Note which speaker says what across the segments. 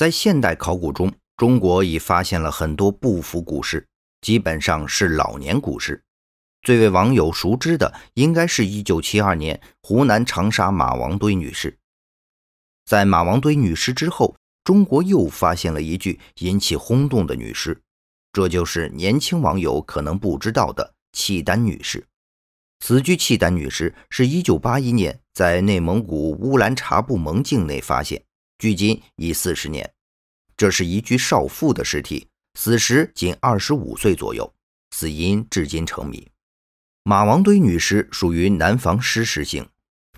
Speaker 1: 在现代考古中，中国已发现了很多不服古尸，基本上是老年古尸。最为网友熟知的，应该是一九七二年湖南长沙马王堆女尸。在马王堆女尸之后，中国又发现了一具引起轰动的女尸，这就是年轻网友可能不知道的契丹女尸。此具契丹女尸是一九八一年在内蒙古乌兰察布盟境内发现。距今已四十年，这是一具少妇的尸体，死时仅二十五岁左右，死因至今成谜。马王堆女尸属于南方湿湿性，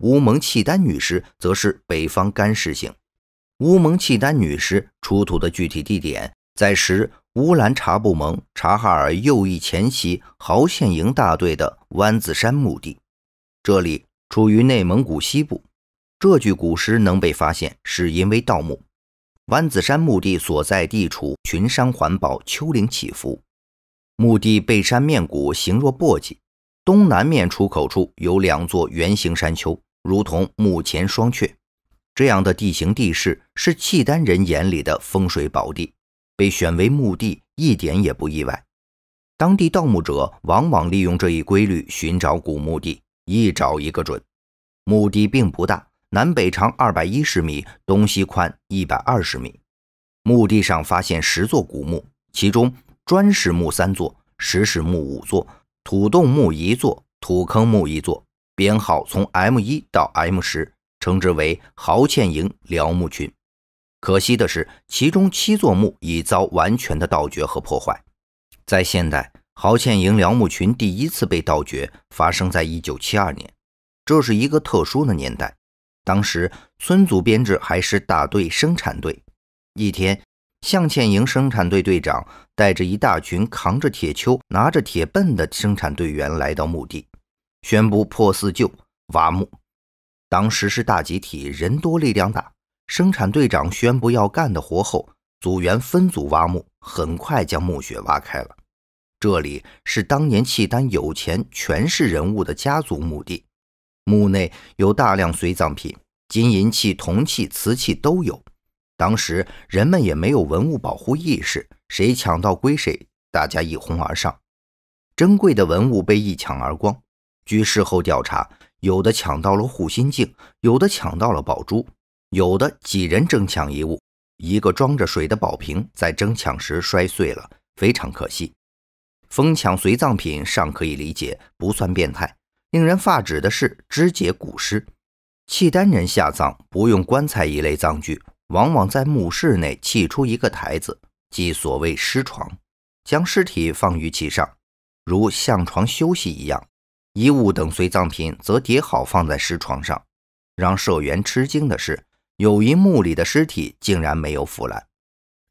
Speaker 1: 乌蒙契丹女尸则是北方干湿性。乌蒙契丹女尸出土的具体地点在时乌兰察布盟察哈尔右翼前旗豪县营大队的湾子山墓地，这里处于内蒙古西部。这具古尸能被发现，是因为盗墓。湾子山墓地所在地处群山环抱、丘陵起伏，墓地背山面谷，形若簸箕。东南面出口处有两座圆形山丘，如同墓前双阙。这样的地形地势是契丹人眼里的风水宝地，被选为墓地一点也不意外。当地盗墓者往往利用这一规律寻找古墓地，一找一个准。墓地并不大。南北长二百一十米，东西宽一百二十米。墓地上发现十座古墓，其中砖室墓三座，石室墓五座，土洞墓一座，土坑墓一座。编号从 M 一到 M 十，称之为豪倩营辽墓群。可惜的是，其中七座墓已遭完全的盗掘和破坏。在现代，豪倩营辽墓群第一次被盗掘，发生在一九七二年。这是一个特殊的年代。当时村组编制还是大队生产队。一天，向倩营生产队队长带着一大群扛着铁锹、拿着铁畚的生产队员来到墓地，宣布破四旧、挖墓。当时是大集体，人多力量大。生产队长宣布要干的活后，组员分组挖墓，很快将墓穴挖开了。这里是当年契丹有钱权势人物的家族墓地，墓内有大量随葬品。金银器、铜器、瓷器都有，当时人们也没有文物保护意识，谁抢到归谁，大家一哄而上，珍贵的文物被一抢而光。据事后调查，有的抢到了护心镜，有的抢到了宝珠，有的几人争抢一物，一个装着水的宝瓶在争抢时摔碎了，非常可惜。疯抢随葬品尚可以理解，不算变态。令人发指的是肢解古尸。契丹人下葬不用棺材一类葬具，往往在墓室内砌出一个台子，即所谓尸床，将尸体放于其上，如向床休息一样。衣物等随葬品则叠好放在尸床上。让社员吃惊的是，有一墓里的尸体竟然没有腐烂，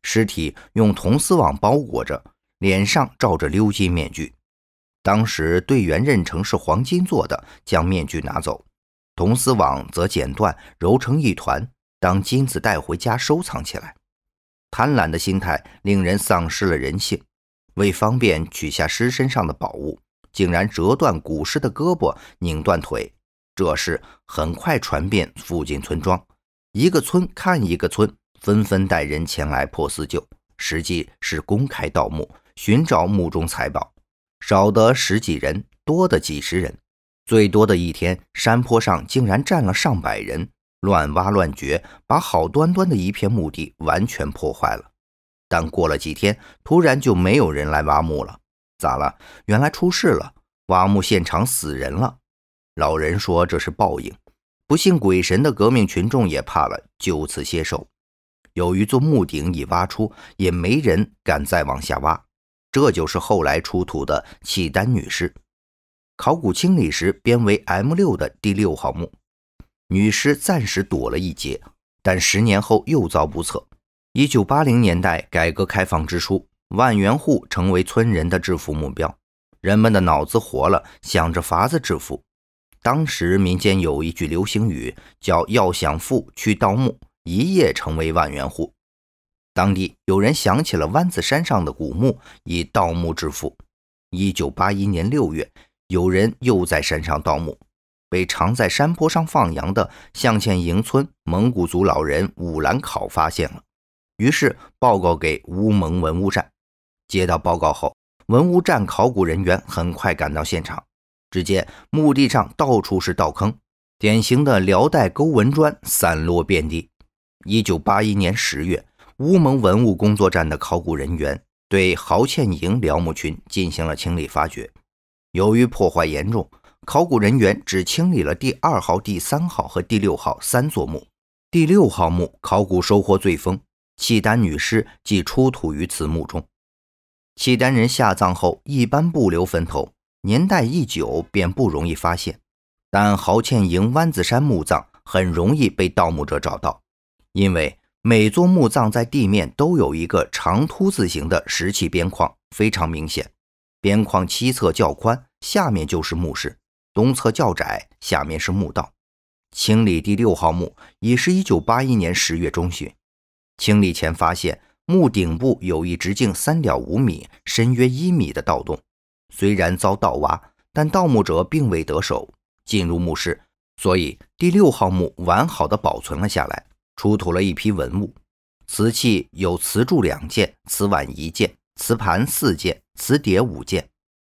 Speaker 1: 尸体用铜丝网包裹着，脸上罩着鎏金面具，当时队员认成是黄金做的，将面具拿走。铜丝网则剪断，揉成一团，当金子带回家收藏起来。贪婪的心态令人丧失了人性。为方便取下尸身上的宝物，竟然折断古尸的胳膊，拧断腿。这事很快传遍附近村庄，一个村看一个村，纷纷带人前来破四旧，实际是公开盗墓，寻找墓中财宝。少的十几人，多的几十人。最多的一天，山坡上竟然站了上百人，乱挖乱掘，把好端端的一片墓地完全破坏了。但过了几天，突然就没有人来挖墓了。咋了？原来出事了，挖墓现场死人了。老人说这是报应。不信鬼神的革命群众也怕了，就此歇手。有一座墓顶已挖出，也没人敢再往下挖。这就是后来出土的契丹女尸。考古清理时编为 M 六的第六号墓，女尸暂时躲了一劫，但十年后又遭不测。一九八零年代，改革开放之初，万元户成为村人的致富目标，人们的脑子活了，想着法子致富。当时民间有一句流行语叫“要想富，去盗墓”，一夜成为万元户。当地有人想起了湾子山上的古墓，以盗墓致富。一九八一年六月。有人又在山上盗墓，被常在山坡上放羊的向欠营村蒙古族老人武兰考发现了，于是报告给乌蒙文物站。接到报告后，文物站考古人员很快赶到现场，只见墓地上到处是盗坑，典型的辽代勾纹砖散落遍地。一九八一年十月，乌蒙文物工作站的考古人员对豪倩营辽墓群进行了清理发掘。由于破坏严重，考古人员只清理了第二号、第三号和第六号三座墓。第六号墓考古收获最丰，契丹女尸即出土于此墓中。契丹人下葬后一般不留坟头，年代一久便不容易发现。但豪欠营湾子山墓葬很容易被盗墓者找到，因为每座墓葬在地面都有一个长凸字形的石砌边框，非常明显。边框西侧较宽，下面就是墓室；东侧较窄，下面是墓道。清理第六号墓也是一九八一年十月中旬。清理前发现墓顶部有一直径三点五米、深约一米的盗洞，虽然遭盗挖，但盗墓者并未得手，进入墓室，所以第六号墓完好的保存了下来，出土了一批文物。瓷器有瓷柱两件，瓷碗一件。瓷盘四件，瓷碟五件，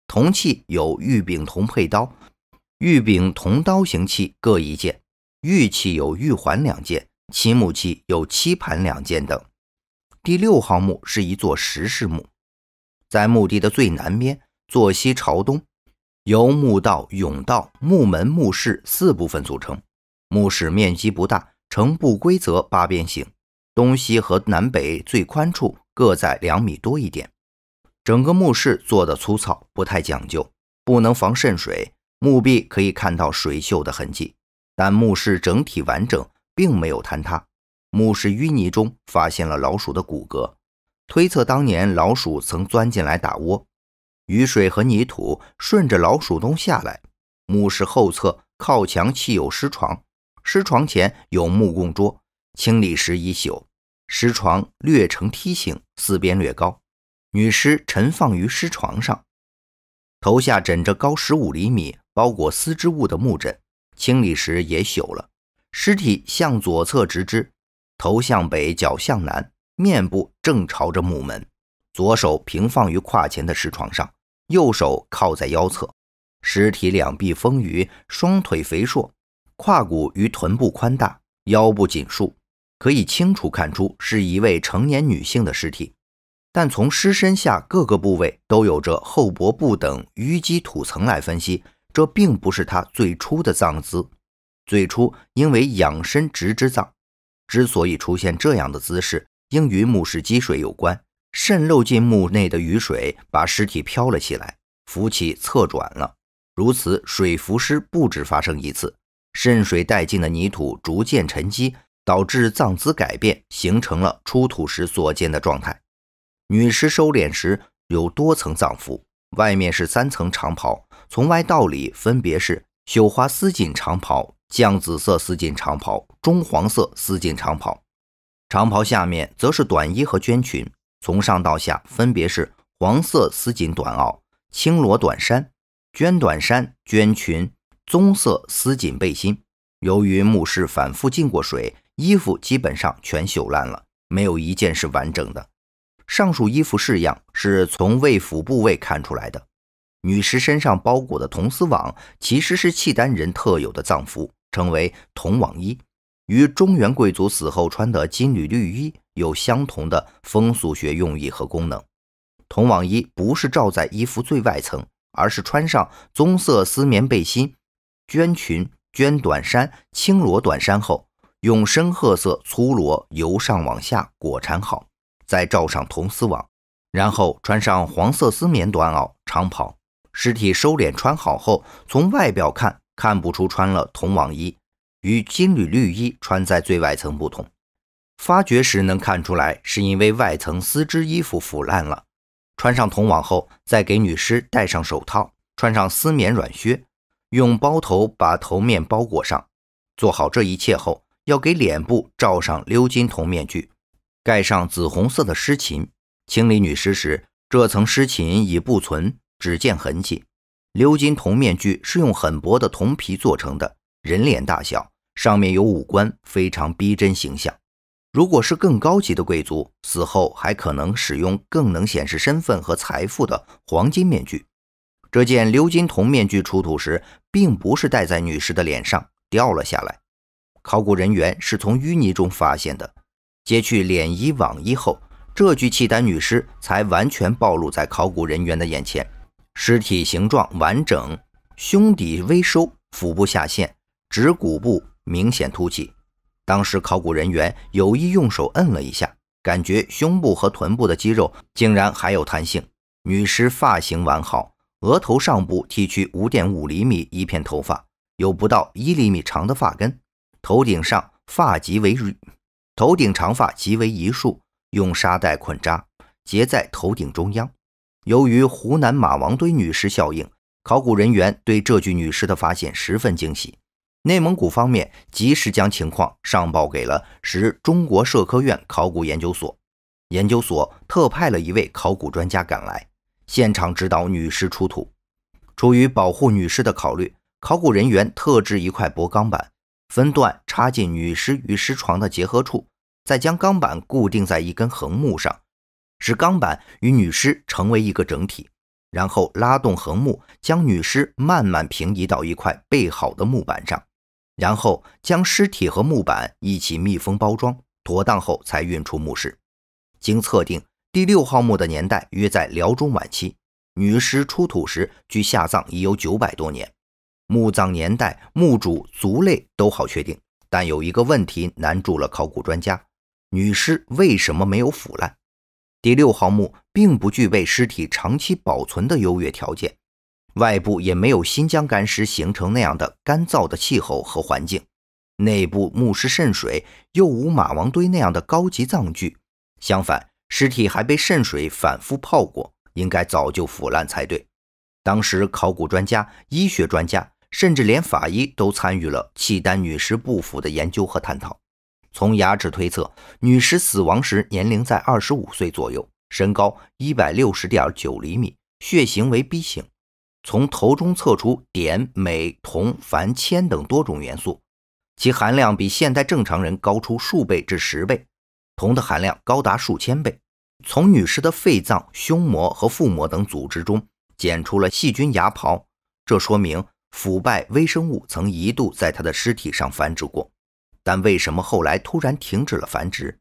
Speaker 1: 铜器有玉柄铜佩刀、玉柄铜刀形器各一件，玉器有玉环两件，漆木器有漆盘两件等。第六号墓是一座石室墓，在墓地的最南边，坐西朝东，由墓道、甬道、墓门、墓室四部分组成。墓室面积不大，呈不规则八边形，东西和南北最宽处。各在两米多一点，整个墓室做的粗糙，不太讲究，不能防渗水。墓壁可以看到水锈的痕迹，但墓室整体完整，并没有坍塌。墓室淤泥中发现了老鼠的骨骼，推测当年老鼠曾钻进来打窝，雨水和泥土顺着老鼠洞下来。墓室后侧靠墙砌有尸床，尸床前有木供桌，清理时已朽。尸床略呈梯形，四边略高。女尸陈放于尸床上，头下枕着高十五厘米、包裹丝织物的木枕，清理时也朽了。尸体向左侧直肢，头向北，脚向南，面部正朝着木门。左手平放于胯前的尸床上，右手靠在腰侧。尸体两臂丰腴，双腿肥硕，胯骨与臀部宽大，腰部紧束。可以清楚看出是一位成年女性的尸体，但从尸身下各个部位都有着厚薄不等淤积土层来分析，这并不是她最初的葬姿。最初因为仰身直肢葬，之所以出现这样的姿势，应与墓室积水有关。渗漏进墓内的雨水把尸体漂了起来，浮起侧转了。如此水浮尸不止发生一次，渗水带进的泥土逐渐沉积。导致葬姿改变，形成了出土时所见的状态。女尸收敛时有多层葬服，外面是三层长袍，从外到里分别是绣花丝锦长袍、绛紫色丝锦长袍、棕黄色丝锦长袍。长袍下面则是短衣和绢裙，从上到下分别是黄色丝锦短袄、青罗短衫、绢短衫、绢裙、棕色丝锦背心。由于墓室反复进过水。衣服基本上全朽烂了，没有一件是完整的。上述衣服式样是从胃腹部位看出来的。女尸身上包裹的铜丝网其实是契丹人特有的藏服，称为铜网衣，与中原贵族死后穿的金缕绿衣有相同的风俗学用意和功能。铜网衣不是罩在衣服最外层，而是穿上棕色丝棉背心、绢裙、绢短衫、青罗短衫后。用深褐色粗罗由上往下裹缠好，再罩上铜丝网，然后穿上黄色丝棉短袄、长袍。尸体收敛穿好后，从外表看看不出穿了铜网衣，与金缕绿衣穿在最外层不同。发掘时能看出来，是因为外层丝织衣服腐烂了。穿上铜网后，再给女尸戴上手套，穿上丝棉软靴，用包头把头面包裹上。做好这一切后。要给脸部罩上鎏金铜面具，盖上紫红色的尸衾。清理女尸时，这层尸衾已不存，只见痕迹。鎏金铜面具是用很薄的铜皮做成的，人脸大小，上面有五官，非常逼真形象。如果是更高级的贵族，死后还可能使用更能显示身份和财富的黄金面具。这件鎏金铜面具出土时，并不是戴在女尸的脸上，掉了下来。考古人员是从淤泥中发现的，揭去脸衣、网衣后，这具契丹女尸才完全暴露在考古人员的眼前。尸体形状完整，胸底微收，腹部下陷，指骨部明显凸起。当时考古人员有意用手摁了一下，感觉胸部和臀部的肌肉竟然还有弹性。女尸发型完好，额头上部剃去五点五厘米一片头发，有不到一厘米长的发根。头顶上发极为，头顶长发极为一束，用沙袋捆扎，结在头顶中央。由于湖南马王堆女尸效应，考古人员对这具女尸的发现十分惊喜。内蒙古方面及时将情况上报给了时中国社科院考古研究所，研究所特派了一位考古专家赶来，现场指导女尸出土。出于保护女尸的考虑，考古人员特制一块薄钢板。分段插进女尸与尸床的结合处，再将钢板固定在一根横木上，使钢板与女尸成为一个整体。然后拉动横木，将女尸慢慢平移到一块备好的木板上，然后将尸体和木板一起密封包装妥当后，才运出墓室。经测定，第六号墓的年代约在辽中晚期，女尸出土时距下葬已有九百多年。墓葬年代、墓主族类都好确定，但有一个问题难住了考古专家：女尸为什么没有腐烂？第六号墓并不具备尸体长期保存的优越条件，外部也没有新疆干尸形成那样的干燥的气候和环境，内部墓室渗水又无马王堆那样的高级葬具，相反，尸体还被渗水反复泡过，应该早就腐烂才对。当时考古专家、医学专家。甚至连法医都参与了契丹女尸不腐的研究和探讨。从牙齿推测，女尸死亡时年龄在二十五岁左右，身高一百六十点九厘米，血型为 B 型。从头中测出碘、镁、铜、钒、铅等多种元素，其含量比现代正常人高出数倍至十倍，铜的含量高达数千倍。从女尸的肺脏、胸膜和腹膜等组织中检出了细菌牙孢，这说明。腐败微生物曾一度在她的尸体上繁殖过，但为什么后来突然停止了繁殖？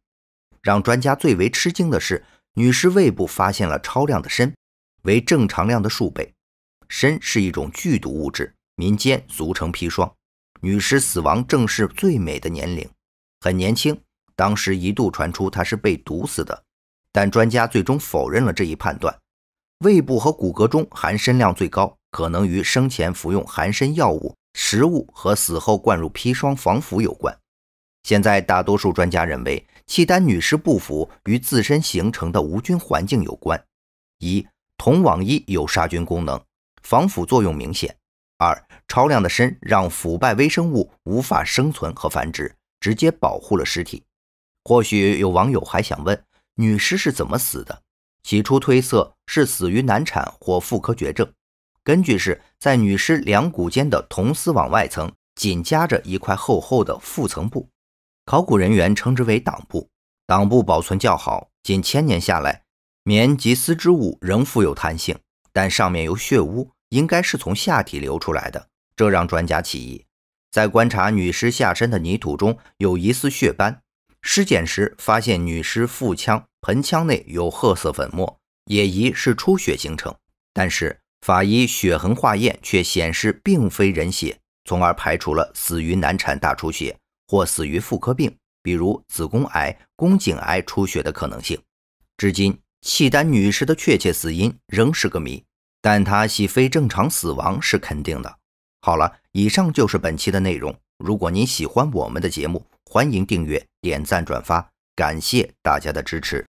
Speaker 1: 让专家最为吃惊的是，女尸胃部发现了超量的砷，为正常量的数倍。砷是一种剧毒物质，民间俗称砒霜。女尸死亡正是最美的年龄，很年轻。当时一度传出她是被毒死的，但专家最终否认了这一判断。胃部和骨骼中含砷量最高，可能与生前服用含砷药物、食物和死后灌入砒霜防腐有关。现在大多数专家认为，契丹女尸不腐与自身形成的无菌环境有关：一，铜网衣有杀菌功能，防腐作用明显；二，超量的砷让腐败微生物无法生存和繁殖，直接保护了尸体。或许有网友还想问，女尸是怎么死的？起初推测是死于难产或妇科绝症，根据是在女尸两骨间的铜丝网外层紧夹着一块厚厚的腹层布，考古人员称之为“裆布”。裆布保存较好，近千年下来，棉及丝织物仍富有弹性，但上面有血污，应该是从下体流出来的，这让专家起疑。在观察女尸下身的泥土中有一丝血斑，尸检时发现女尸腹腔。盆腔内有褐色粉末，也疑是出血形成，但是法医血痕化验却显示并非人血，从而排除了死于难产大出血或死于妇科病，比如子宫癌、宫颈癌出血的可能性。至今，契丹女尸的确切死因仍是个谜，但她系非正常死亡是肯定的。好了，以上就是本期的内容。如果您喜欢我们的节目，欢迎订阅、点赞、转发，感谢大家的支持。